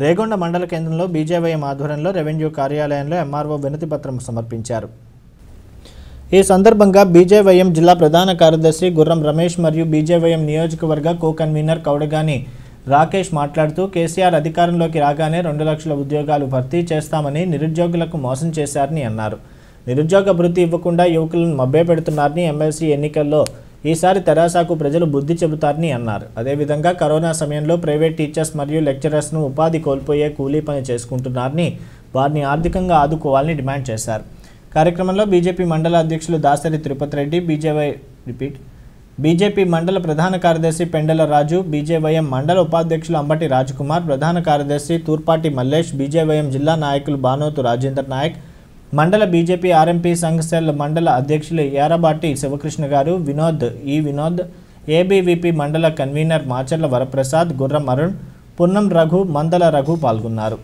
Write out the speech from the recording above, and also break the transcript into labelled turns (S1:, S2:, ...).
S1: రేగొండ మండల కేంద్రంలో బీజేవైఎం ఆధ్వర్యంలో రెవెన్యూ కార్యాలయంలో ఎంఆర్ఓ వినతిపత్రం సమర్పించారు ఈ సందర్భంగా బీజేవైఎం జిల్లా ప్రధాన కార్యదర్శి గుర్రం రమేష్ మరియు బీజేవైఎం నియోజకవర్గ కో కన్వీనర్ కౌడగాని రాకేష్ మాట్లాడుతూ కేసీఆర్ అధికారంలోకి రాగానే రెండు లక్షల ఉద్యోగాలు భర్తీ చేస్తామని నిరుద్యోగులకు మోసం చేశారని అన్నారు నిరుద్యోగ భృతి ఇవ్వకుండా యువకులను మభ్యపెడుతున్నారని ఎమ్మెల్సీ ఎన్నికల్లో ఈసారి తెరాసాకు ప్రజలు బుద్ధి చెబుతారని అన్నారు అదేవిధంగా కరోనా సమయంలో ప్రైవేట్ టీచర్స్ మరియు లెక్చరర్స్ను ఉపాధి కోల్పోయే కూలీ పని చేసుకుంటున్నారని వారిని ఆర్థికంగా ఆదుకోవాలని డిమాండ్ చేశారు కార్యక్రమంలో బీజేపీ మండల అధ్యక్షులు Dasari Tirupati Reddy BJY repeat BJP మండల ప్రధాన కార్యదర్శి పెండల రాజు బీజేవైఎం మండల ఉపాధ్యక్షులు అంబటి రాజ్కుమార్ ప్రధాన కార్యదర్శి తూర్పాటి మల్లేష్ బీజేవైఎం జిల్లా నాయకులు బానోతు రాజేందర్ నాయక్ మండల బీజేపీ ఆర్ఎంపీ సంఘ్ సెల్ మండల అధ్యక్షులు యారబాటి శివకృష్ణ గారు వినోద్ ఈ వినోద్ ఏబీవీపీ మండల కన్వీనర్ మాచర్ల వరప్రసాద్ గుర్రం అరుణ్ పున్నం రఘు మందల రఘు పాల్గొన్నారు